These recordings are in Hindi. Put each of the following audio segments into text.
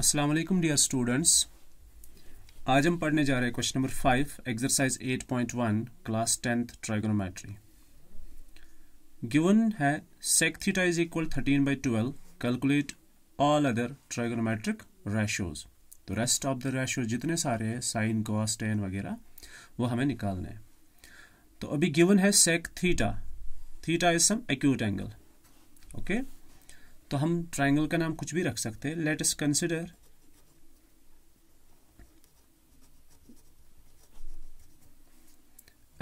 असलम डियर स्टूडेंट्स आज हम पढ़ने जा रहे हैं question number five exercise eight point one class tenth trigonometry given है sec theta is equal thirteen by twelve calculate all other trigonometric ratios तो रेस्ट ऑफ द रेशोज जितने सारे हैं साइन कॉस टेन वगैरह वो हमें निकालने हैं तो अभी गिवन है sec theta theta is some acute angle okay okay? तो हम ट्राइंगल का नाम कुछ भी रख सकते हैं let let's consider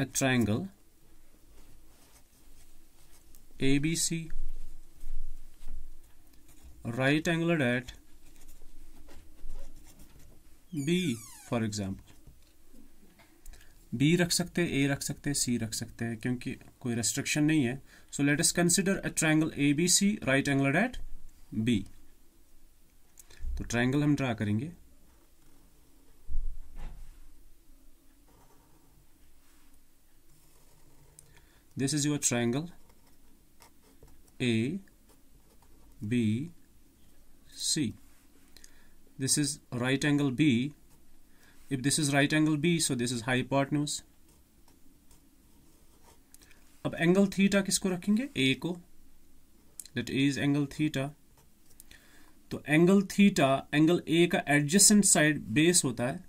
a triangle A B C right angled at B for example B रख सकते हैं ए रख सकते हैं सी रख सकते हैं क्योंकि कोई रेस्ट्रिक्शन नहीं है so let's consider a triangle A B C right angle at B तो ट्राइंगल हम ड्रा करेंगे this is your triangle A B C this is right angle B If this is right angle B, so this is hypotenuse. अब एंगल थीटा किसको रखेंगे ए को दट इज एंगल थीटा तो एंगल थीटा एंगल ए का एडजस्टेंट साइड बेस होता है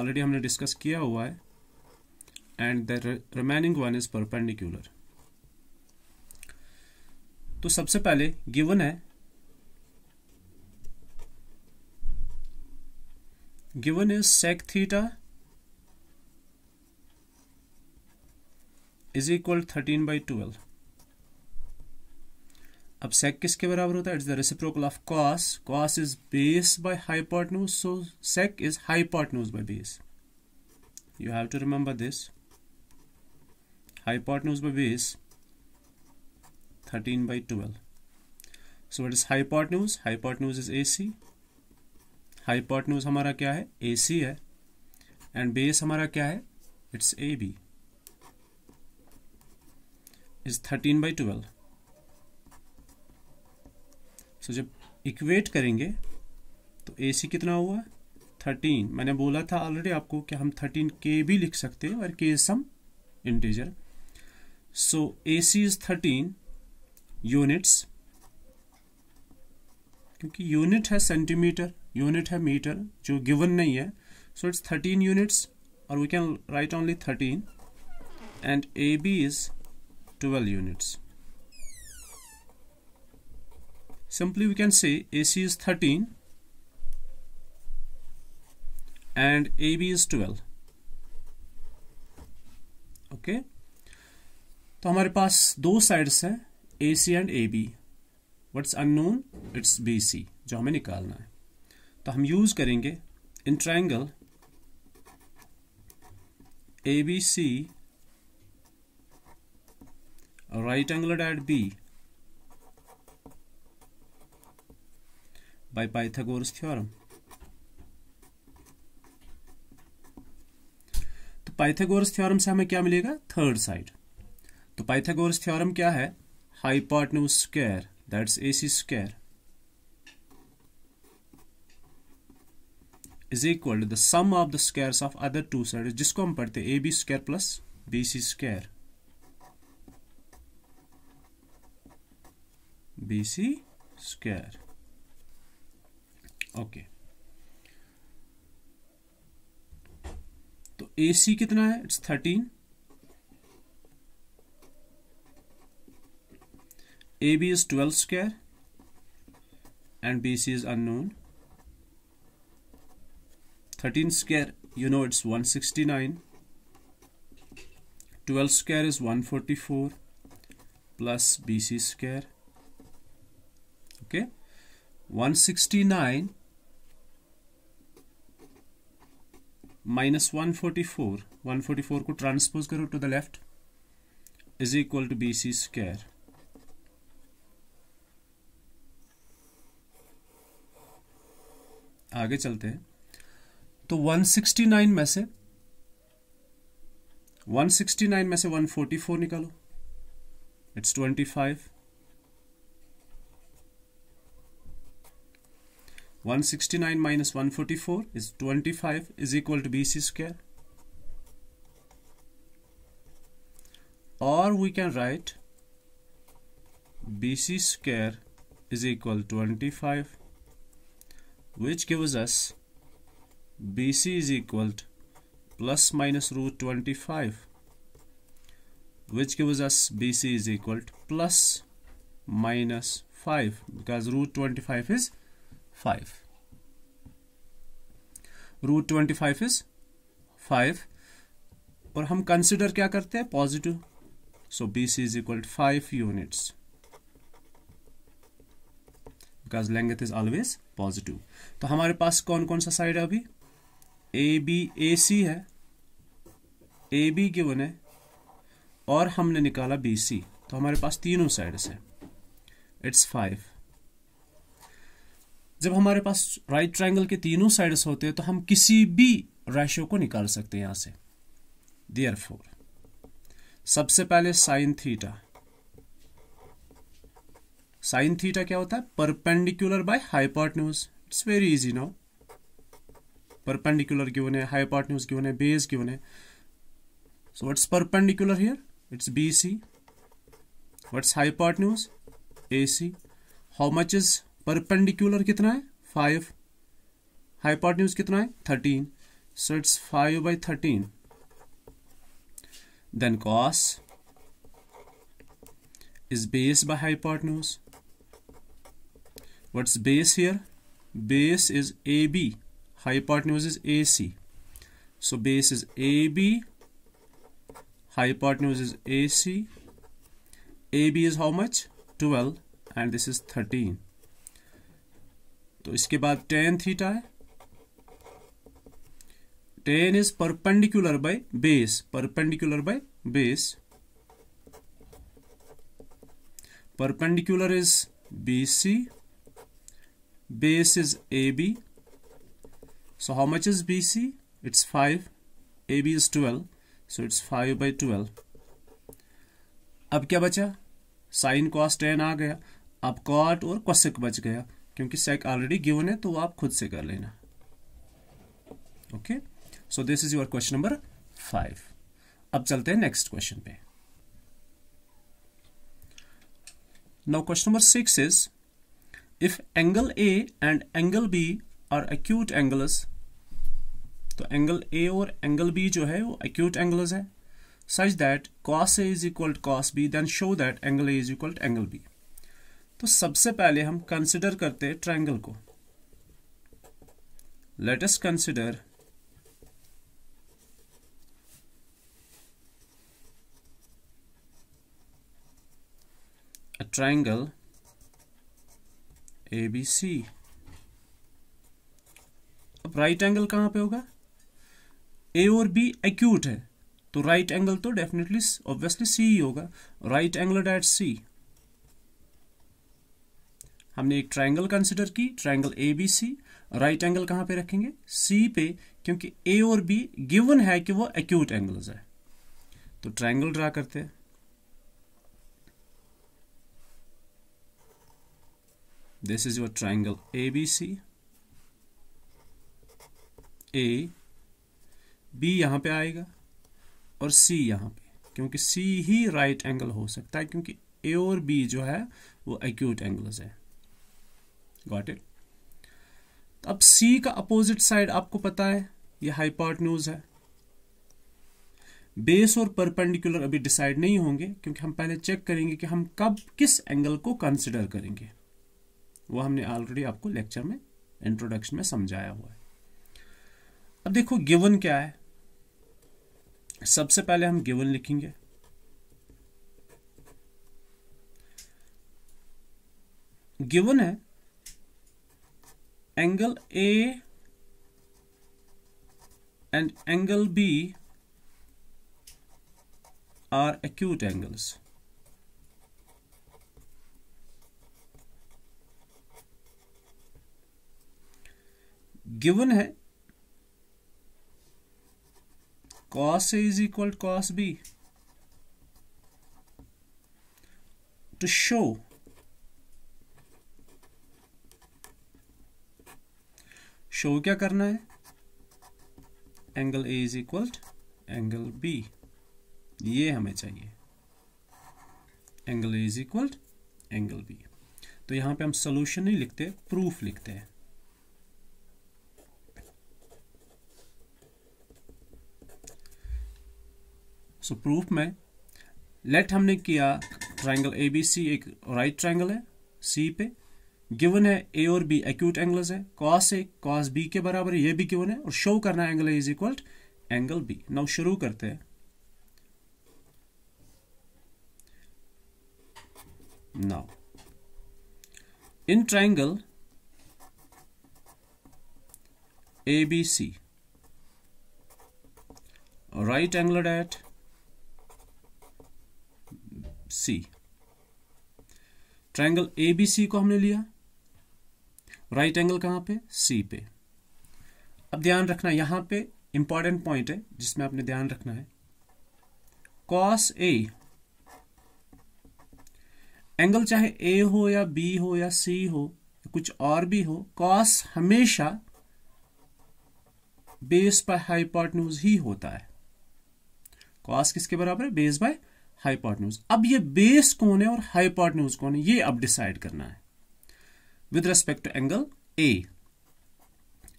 ऑलरेडी हमने डिस्कस किया हुआ है and the remaining one is perpendicular तो सबसे पहले गिवन है given is sec theta is equal thirteen by twelve अब सेक किसके बराबर होता है it's the reciprocal of cos cos is base by hypotenuse so sec is hypotenuse by base you have to remember this hypotenuse by base 13 by 12 so what is hypotenuse hypotenuse is ac news हमारा क्या है ए सी है एंड बेस हमारा क्या है it's A B is thirteen by twelve so जब इक्वेट करेंगे तो ए सी कितना हुआ थर्टीन मैंने बोला था ऑलरेडी आपको कि हम थर्टीन के भी लिख सकते हैं और के some integer so A C is thirteen units क्योंकि यूनिट है सेंटीमीटर यूनिट है मीटर जो गिवन नहीं है सो इट्स थर्टीन यूनिट्स और we can write only thirteen and A B is twelve units simply we can say A C is thirteen and A B is twelve okay तो हमारे पास दो साइड्स हैं C and A B what's unknown it's B C जो हमें निकालना है तो हम यूज करेंगे in triangle A B C right angle at B by Pythagoras theorem तो पाइथागोरस थ्योरम से हमें क्या मिलेगा थर्ड साइड तो पाइथागोरस थ्योरम क्या है high hypotenuse square that's AC square is equal to the sum of the squares of other two side जिसको हम पढ़ते A B square plus B C square B C square okay तो ए सी कितना है it's thirteen A B is twelve square and B C is unknown 13 square you know it's 169 12 square is 144 plus BC square okay 169 minus 144 144 could transpose करो to the left is equal to bc square आगे चलते हैं तो 169 में से 169 में से 144 निकालो it's 25 nine minus one forty four is twenty five is equal to B C square और we can write B C square is equal 25 which gives us 169 BC is equal to plus minus root 25 which gives us BC is equal to plus minus 5 because root 25 is 5. Root 25 is 5 और हम consider क्या करते हैं positive so BC is equal to 5 units because length is always positive तो हमारे पास कौन कौन सा side है अभी ए बी ए सी है ए बी के बने और हमने निकाला बी सी तो हमारे पास तीनों साइड्स हैं इट्स फाइव जब हमारे पास राइट ट्रायंगल के तीनों साइड्स होते हैं तो हम किसी भी रेशो को निकाल सकते हैं यहां से दियर फोर सबसे पहले साइन थीटा साइन थीटा क्या होता है perpendicular by hypotenuse it's very easy now perpendicular given a hypotenuse given a base given a so what's perpendicular here it's BC what's hypotenuse AC how much is perpendicular kitna hai 5 hypotenuse kitna hai 13 so it's 5 by 13 then cos is base by hypotenuse what's base here base is AB hypotenuse is AC. So base is AB, hypotenuse is AC, AB is how much? 12 and this is 13. So इसके बाद tan theta है tan is perpendicular by base, perpendicular by base. Perpendicular is BC, base is AB, So how much is BC? It's 5. AB is 12. So it's 5 by 12. अब क्या बचा साइन कॉस टेन आ गया अब कॉट और क्वसिक बच गया क्योंकि सेक ऑलरेडी गिवन है तो आप खुद से कर लेना okay so this is your question number five अब चलते हैं नेक्स्ट क्वेश्चन पे now question number six is if angle A and angle B are acute angles तो एंगल ए और एंगल बी जो है वो एक्यूट एंगल्स है such that cos A is equal to cos B then show that angle A is equal to angle B तो सबसे पहले हम कंसिडर करते हैं ट्राइंगल को let consider triangle A B C अब राइट एंगल कहाँ पे होगा ए और बी एक्यूट है तो राइट एंगल तो डेफिनेटली ऑब्वियसली सी ही होगा राइट एंगल डेट सी हमने एक ट्राइंगल कंसिडर की triangle A B C right angle कहाँ पे रखेंगे सी पे क्योंकि ए और बी गिवन है कि वो एक्यूट एंगल्स है तो ट्राइंगल ड्रा करते हैं this is your triangle ABC A B यहाँ पे आएगा और सी यहाँ पे क्योंकि सी ही राइट एंगल हो सकता है क्योंकि ए और बी जो है वो एक्यूट एंगल्स है गॉट इट अब सी का अपोजिट साइड आपको पता है ये हाईपॉट है बेस और परपेंडिकुलर अभी डिसाइड नहीं होंगे क्योंकि हम पहले चेक करेंगे कि हम कब किस एंगल को कंसिडर करेंगे वो हमने ऑलरेडी आपको लेक्चर में इंट्रोडक्शन में समझाया हुआ है अब देखो गिवन क्या है सबसे पहले हम गिवन लिखेंगे गिवन है angle A and angle B are acute angles given है cos A is equal to cos B to show show क्या करना है angle A is equal angle B ये हमें चाहिए angle A is equal angle B तो यहां पे हम सोल्यूशन नहीं लिखते प्रूफ लिखते हैं सो so, प्रूफ में लेट हमने किया ट्राइंगल ए बी सी एक राइट ट्राइंगल है सी पे गिवन है ए और बी एक्यूट एंगल्स है कॉस ए कॉस बी के बराबर ये भी गिवन है और शो करना angle A is equal angle B now शुरू करते हैं in triangle A B C right angled at C triangle A B C को हमने लिया राइट एंगल कहां पे सी पे अब ध्यान रखना यहां पे इंपॉर्टेंट पॉइंट है जिसमें आपने ध्यान रखना है कॉस ए एंगल चाहे ए हो या बी हो या सी हो कुछ और भी हो कॉस हमेशा बेस बाय हाइपोटन्यूज ही होता है कॉस किसके बराबर है बेस बाय हाइपोटन्यूज अब ये बेस कौन है और न्यूज कौन है ये अब डिसाइड करना है with respect to angle A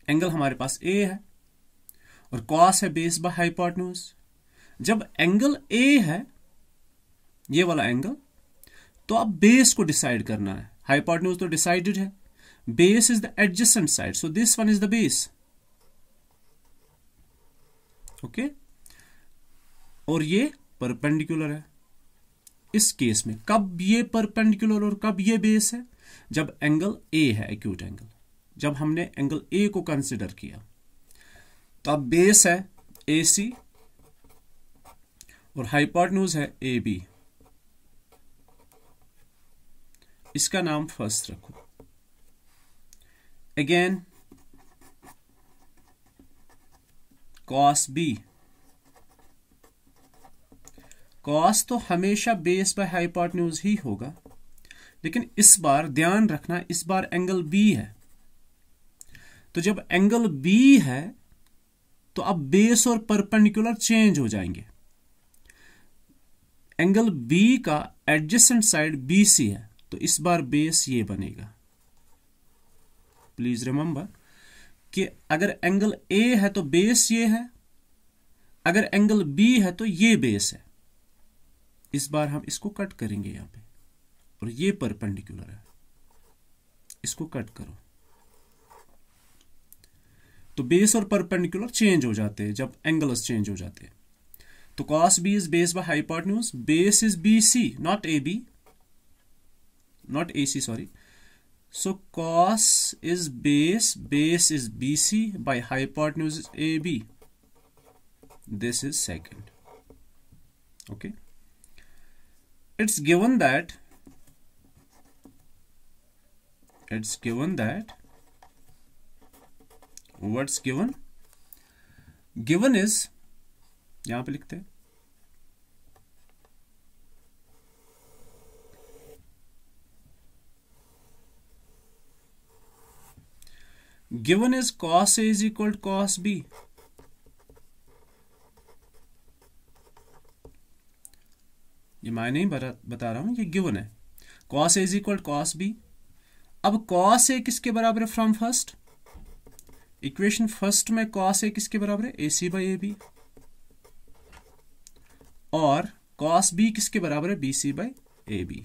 angle हमारे पास ए है और कॉस है बेस बाय न्यूज जब एंगल ए है ये वाला एंगल तो अब बेस को डिसाइड करना है न्यूज तो डिसाइडेड है base is the adjacent side so this one is the base okay और ये परपेंडिकुलर है इस केस में कब ये परपेंडिकुलर और कब ये बेस है जब एंगल ए है एक्यूट एंगल जब हमने एंगल ए को कंसिडर किया तो अब बेस है ए सी और हाइपोटन्यूज है ए बी इसका नाम फर्स्ट रखो अगेन कॉस बी कॉस तो हमेशा बेस बाय न्यूज ही होगा लेकिन इस बार ध्यान रखना इस बार एंगल बी है तो जब एंगल बी है तो अब बेस और परपेंडिकुलर चेंज हो जाएंगे एंगल बी का एडजस्टेंट साइड बी सी है तो इस बार बेस ये बनेगा प्लीज रिमेंबर कि अगर एंगल ए है तो बेस ये है अगर एंगल बी है तो ये बेस है इस बार हम इसको कट करेंगे यहां पे और ये परपेंडिकुलर है इसको कट करो तो बेस और परपेंडिकुलर चेंज हो जाते हैं जब एंगल्स चेंज हो जाते हैं तो cos B is base by hypotenuse base is B C not A B not A C sorry so cos is base base is B C by news is A B this is second okay it's given that it's given that what's given given is यहां पे लिखते given is cos a is equal to cos b ये मैं नहीं बता बता रहा हूँ ये गिवन है cos A is equal cos B अब कॉस ए किसके बराबर है फ्रॉम फर्स्ट इक्वेशन फर्स्ट में कॉस ए किसके बराबर है A C by A B और कॉस बी किसके बराबर है B C by A B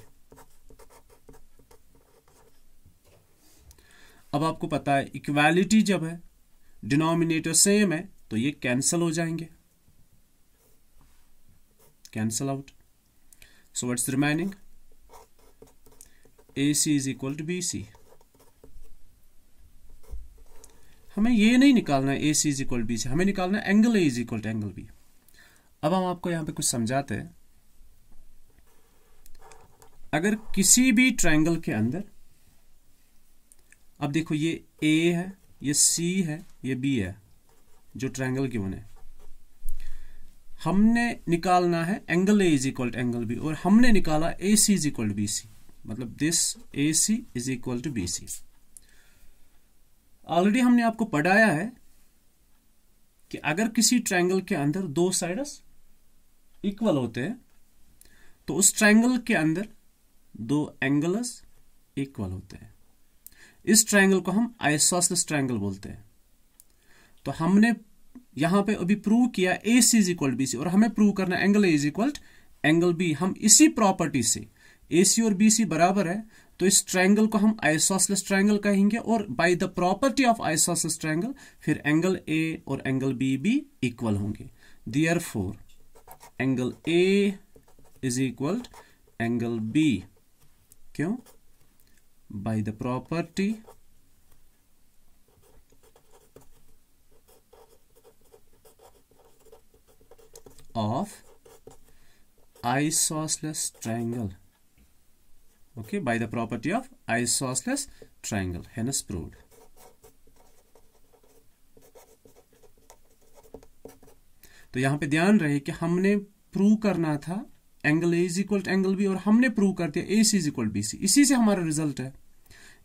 अब आपको पता है इक्वालिटी जब है डिनोमिनेटर सेम है तो ये कैंसिल हो जाएंगे cancel out so what's remaining AC is equal to BC हमें ये नहीं निकालना है AC is equal to BC हमें निकालना है angle A is equal to angle B अब हम आपको यहां पे कुछ समझाते हैं अगर किसी भी ट्रायंगल के अंदर अब देखो ये A है ये C है ये B है जो ट्रायंगल की बने हमने निकालना है angle A is equal to angle B और हमने निकाला A C is equal to B C मतलब this A C is equal to B C already हमने आपको पढ़ाया है कि अगर किसी ट्रायंगल के अंदर दो साइडस इक्वल होते हैं तो उस ट्रायंगल के अंदर दो एंगल्स इक्वल होते हैं इस ट्रायंगल को हम आइसोसलस ट्रायंगल बोलते हैं तो हमने यहां पे अभी प्रूव किया A C is equal B C और हमें प्रूव करना angle A is equal angle B हम इसी प्रॉपर्टी से ए सी और बी सी बराबर है तो इस ट्रायंगल को हम आइसोसलेस ट्रायंगल कहेंगे और by the property of isosceles triangle फिर एंगल ए और एंगल बी भी इक्वल होंगे therefore angle A is equal angle B क्यों by the property of isosceles triangle okay by the property of isosceles triangle hence proved तो यहां पे ध्यान रहे कि हमने प्रूव करना था angle A is equal to angle B और हमने प्रूव कर दिया A C is equal B C इसी से हमारा रिजल्ट है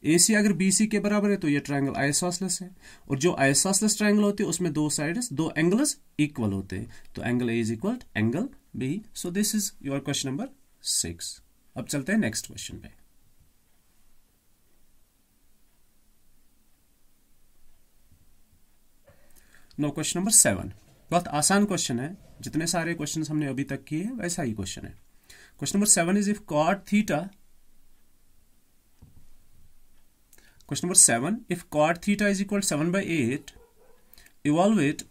ए सी अगर बी सी के बराबर है तो ये ट्राइंगल आइसॉसलेस है और जो आइसॉसलेस ट्राइंगल होती है उसमें दो साइड दो एंगल्स इक्वल होते हैं तो angle A is equal angle B so this is your question number six अब चलते हैं नेक्स्ट क्वेश्चन पे नो क्वेश्चन नंबर सेवन बहुत आसान क्वेश्चन है जितने सारे क्वेश्चन हमने अभी तक किए वैसा ही क्वेश्चन है question number seven is if cot theta Question number 7. If cot theta is equal to 7 by 8, evaluate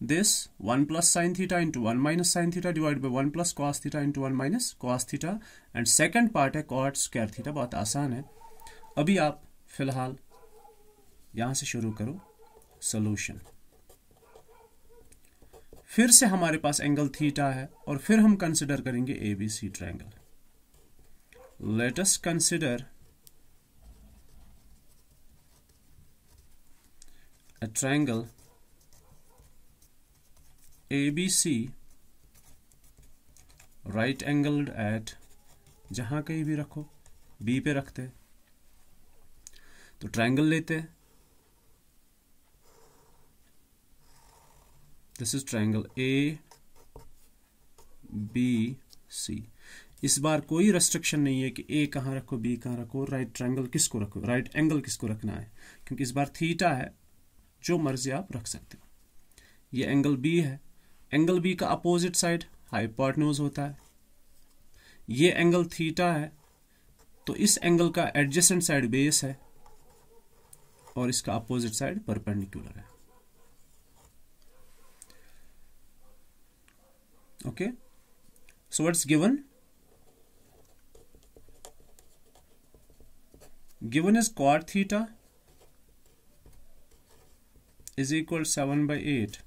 this 1 plus sine theta into 1 minus sine theta divided by 1 plus cos theta into 1 minus cos theta and second part है कॉट स्क्वायर थीटा बहुत आसान है अभी आप फिलहाल यहां से शुरू करो सोल्यूशन फिर से हमारे पास एंगल थीटा है और फिर हम कंसिडर करेंगे A B C triangle let us consider a triangle ABC right angled at जहां कहीं भी रखो बी पे रखते तो ट्राइंगल लेते this is triangle A B C इस बार कोई रेस्ट्रिक्शन नहीं है कि ए कहां रखो बी कहां रखो राइट ट्राइंगल किसको रखो राइट एंगल किसको रखना है क्योंकि इस बार थीटा है जो मर्जी आप रख सकते हो ये एंगल बी है एंगल बी का अपोजिट साइड हाइपोटन्यूज होता है ये एंगल थीटा है तो इस एंगल का एडजेसेंट साइड बेस है और इसका अपोजिट साइड परपेंडिकुलर है okay so what's given given is cot theta is equal 7 by 8.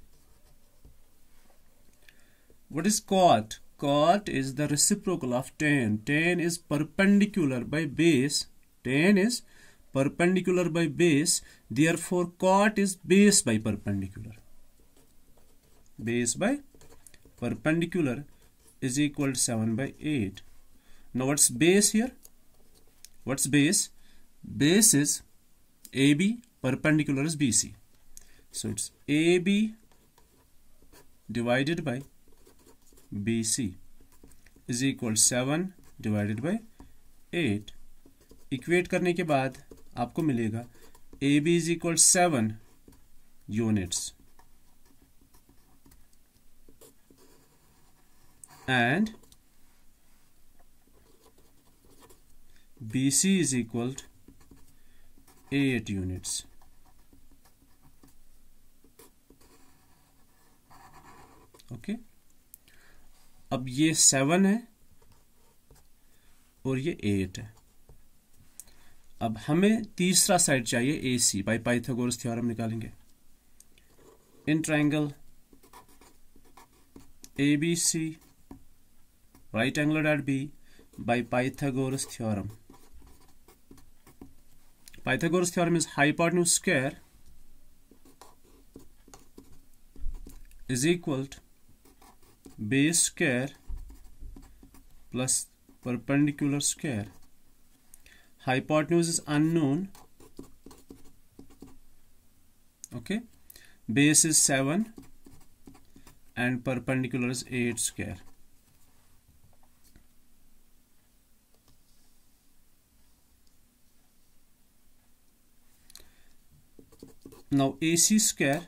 What is cot? Cot is the reciprocal of tan. Tan is perpendicular by base. Tan is perpendicular by base. Therefore, cot is base by perpendicular. Base by perpendicular is equal to 7 by 8. Now, what's base here? What's base? Base is AB, perpendicular is BC. so it's AB divided by BC is equal seven divided by eight equate करने के बाद आपको मिलेगा A B is equal seven units and B C is equal eight units okay अब ये सेवन है और ये एट है अब हमें तीसरा साइड चाहिए A C by Pythagoras theorem निकालेंगे in triangle A B C right angle dot B theorem Pythagoras theorem is high is new square is equal to base square plus perpendicular square. Hypotenuse is unknown. Okay. Base is 7 and perpendicular is 8 square. Now AC square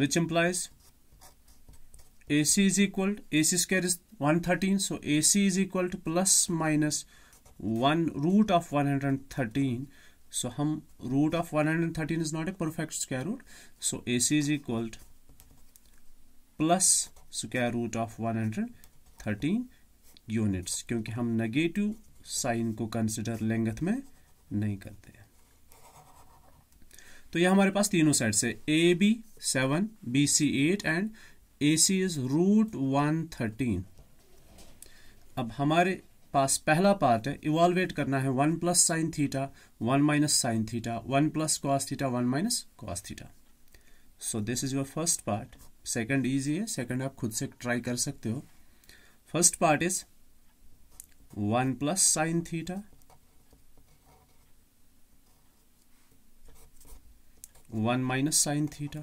which implies AC is equal to AC square is 113 so AC is equal to plus minus 1 root of 113 so hum root of 113 is not a perfect square root so AC is equal to plus square root of 113 units क्योंकि हम negative sign को consider length में नहीं करते तो ये हमारे पास तीनों साइड से A B seven B C eight and A C is root one thirteen अब हमारे पास पहला पार्ट है इवॉल्वेट करना है one plus sine theta one minus sine theta one plus cos theta one minus cos theta so this is your first part second easy है सेकंड आप खुद से ट्राई कर सकते हो first part is one plus sine theta one minus sine theta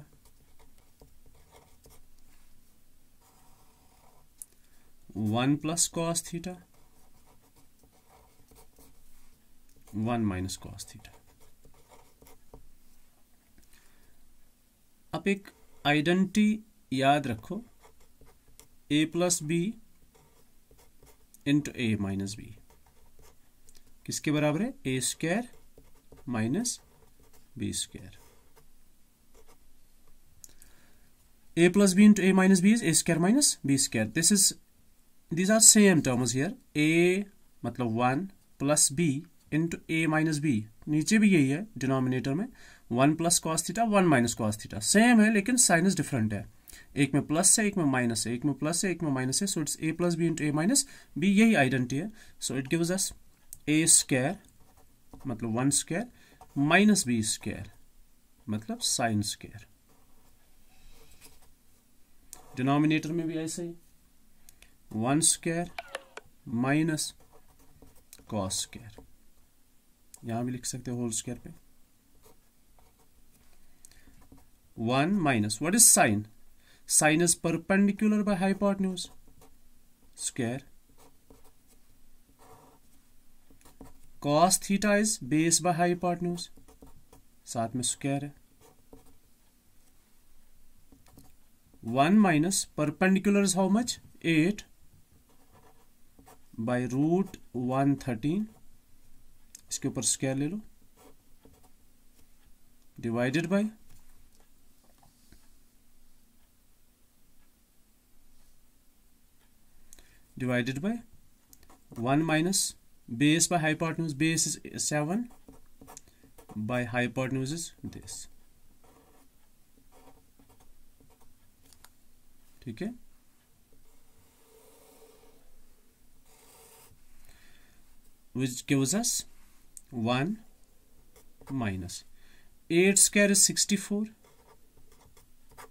one plus cos theta one minus cos theta आप एक आइडेंटिटी याद रखो A plus B into A minus B किसके बराबर है A square minus B square a plus b into a minus b is a square minus b square. This is, these are same terms here. a मतलब one plus B into A minus B नीचे भी यही है डिनोमिनेटर में one plus cos theta, one minus cos theta. Same है लेकिन साइनस डिफरेंट है एक में प्लस है एक में माइनस है एक में प्लस है एक में माइनस है so it's A plus B into A minus B यही आइडेंटिटी है so it gives us A square मतलब one square minus B square मतलब साइन square. डिनोमिनेटर में भी ऐसे ही one square minus cos square यहां भी लिख सकते होल स्क्वायर पे one minus what is sine sine is perpendicular by hypotenuse square cos theta is base by hypotenuse साथ में स्क्वायर है one minus perpendicular is how much eight by root one thirteen इसके ऊपर स्क्वायर ले लो divided by divided by one minus base by high base is seven by high is this ठीक है which gives us 1 minus 8 square is 64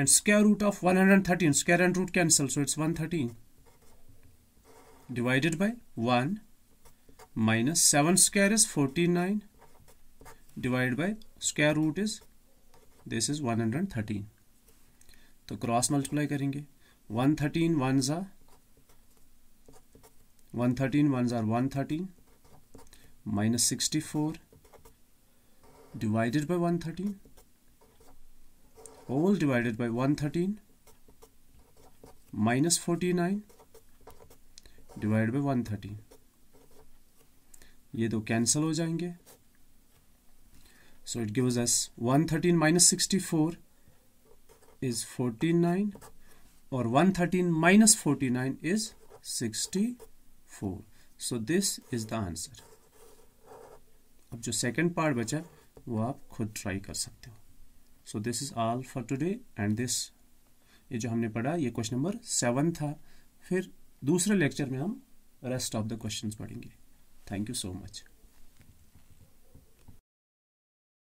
and square root of 113 square and root cancel so it's 113 divided by 1 minus 7 square is 49 divided by square root is this is 113 तो क्रॉस मल्टीप्लाई करेंगे वन थर्टीन वन ज़ा वन थर्टीन वन ज़ार one thirteen minus sixty four divided by one thirteen oval divided by one thirteen minus forty nine divide by one thirteen ये दो कैंसिल हो जाएंगे so it gives us one thirteen minus sixty four is 49 or 113 minus 49 is 64 so this is the answer अब जो सेकेंड पार्ट बचा वो आप खुद ट्राई कर सकते हो so this is all for today and this ये जो हमने पढ़ा ये क्वेश्चन नंबर सेवन था फिर दूसरे लेक्चर में हम रेस्ट ऑफ द क्वेश्चंस पढ़ेंगे थैंक यू सो मच